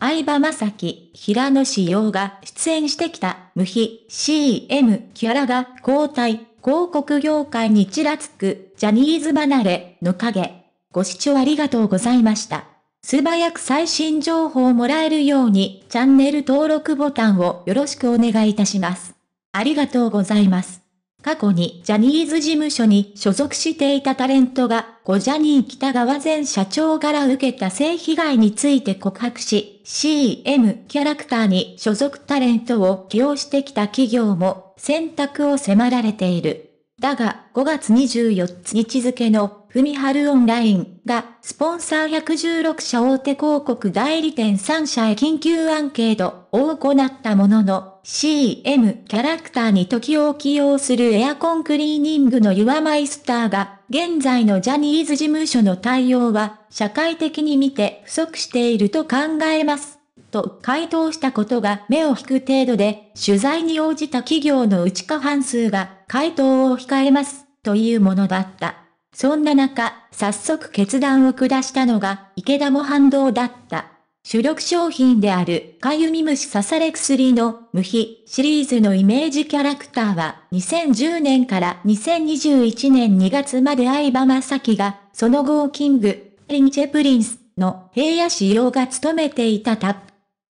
相葉雅紀、平野紫耀が出演してきた無比 CM キャラが交代、広告業界にちらつくジャニーズ離れの影。ご視聴ありがとうございました。素早く最新情報をもらえるようにチャンネル登録ボタンをよろしくお願いいたします。ありがとうございます。過去にジャニーズ事務所に所属していたタレントが、小ジャニー北川前社長から受けた性被害について告白し、CM キャラクターに所属タレントを起用してきた企業も選択を迫られている。だが、5月24日付の、ふみはるオンラインが、スポンサー116社大手広告代理店3社へ緊急アンケートを行ったものの、CM キャラクターに時を起用するエアコンクリーニングのユアマイスターが、現在のジャニーズ事務所の対応は、社会的に見て不足していると考えます。と回答したことが目を引く程度で、取材に応じた企業のうち過半数が回答を控えます、というものだった。そんな中、早速決断を下したのが、池田も反動だった。主力商品である、かゆみ虫刺され薬の、無比シリーズのイメージキャラクターは、2010年から2021年2月まで相葉雅紀が、その後キング、リンチェプリンスの平野仕様が務めていたタップ。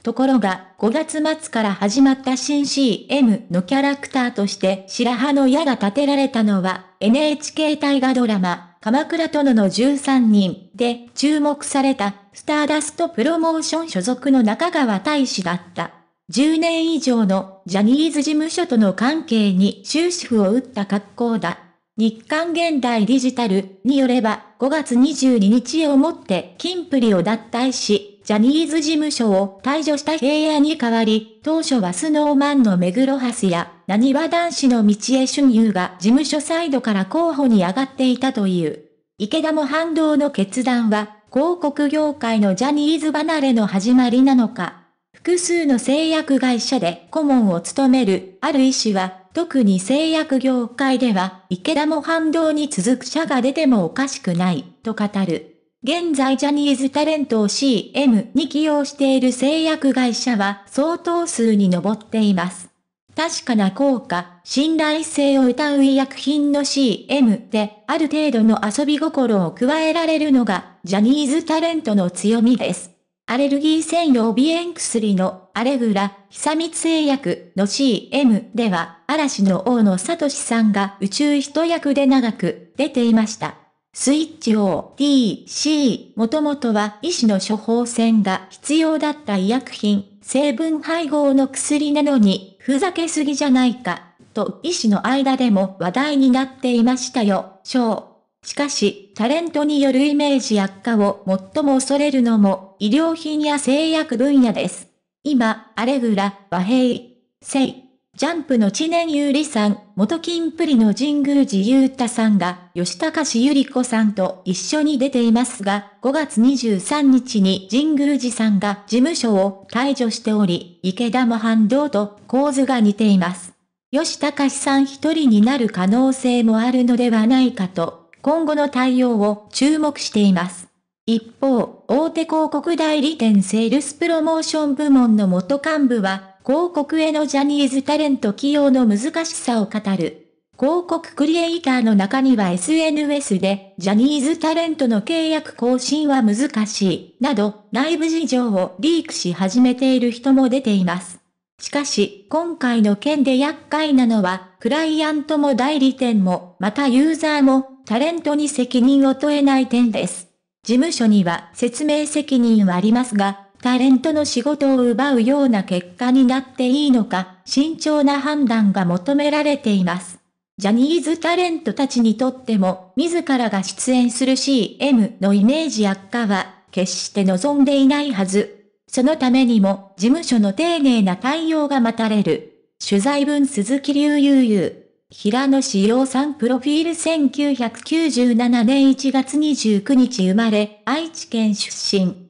ところが、5月末から始まった新 CM のキャラクターとして白羽の矢が立てられたのは、NHK 大河ドラマ、鎌倉殿の13人で注目された、スターダストプロモーション所属の中川大使だった。10年以上のジャニーズ事務所との関係に終止符を打った格好だ。日刊現代デジタルによれば5月22日をもって金プリを脱退し、ジャニーズ事務所を退場した平野に代わり、当初はスノーマンの目黒橋や、なにわ男子の道江春優が事務所サイドから候補に上がっていたという。池田も反動の決断は、広告業界のジャニーズ離れの始まりなのか。複数の製薬会社で顧問を務める、ある医師は、特に製薬業界では、池田も反動に続く社が出てもおかしくない、と語る。現在ジャニーズタレントを CM に起用している製薬会社は相当数に上っています。確かな効果、信頼性を謳う医薬品の CM である程度の遊び心を加えられるのがジャニーズタレントの強みです。アレルギー専用鼻炎薬のアレグラ、久光製薬の CM では、嵐の王サトシさんが宇宙人役で長く出ていました。スイッチ O、D、C、もともとは医師の処方箋が必要だった医薬品、成分配合の薬なのに、ふざけすぎじゃないか、と医師の間でも話題になっていましたよ、章。しかし、タレントによるイメージ悪化を最も恐れるのも、医療品や製薬分野です。今、アレグラ、和平、セイ。ジャンプの知念ゆりさん、元金プリの神宮寺勇太さんが、吉高志ゆり子さんと一緒に出ていますが、5月23日に神宮寺さんが事務所を退除しており、池田も反動と構図が似ています。吉高志さん一人になる可能性もあるのではないかと、今後の対応を注目しています。一方、大手広告代理店セールスプロモーション部門の元幹部は、広告へのジャニーズタレント起用の難しさを語る。広告クリエイターの中には SNS で、ジャニーズタレントの契約更新は難しい、など、内部事情をリークし始めている人も出ています。しかし、今回の件で厄介なのは、クライアントも代理店も、またユーザーも、タレントに責任を問えない点です。事務所には説明責任はありますが、タレントの仕事を奪うような結果になっていいのか、慎重な判断が求められています。ジャニーズタレントたちにとっても、自らが出演する CM のイメージ悪化は、決して望んでいないはず。そのためにも、事務所の丁寧な対応が待たれる。取材文鈴木隆悠々。平野志陽さんプロフィール1997年1月29日生まれ、愛知県出身。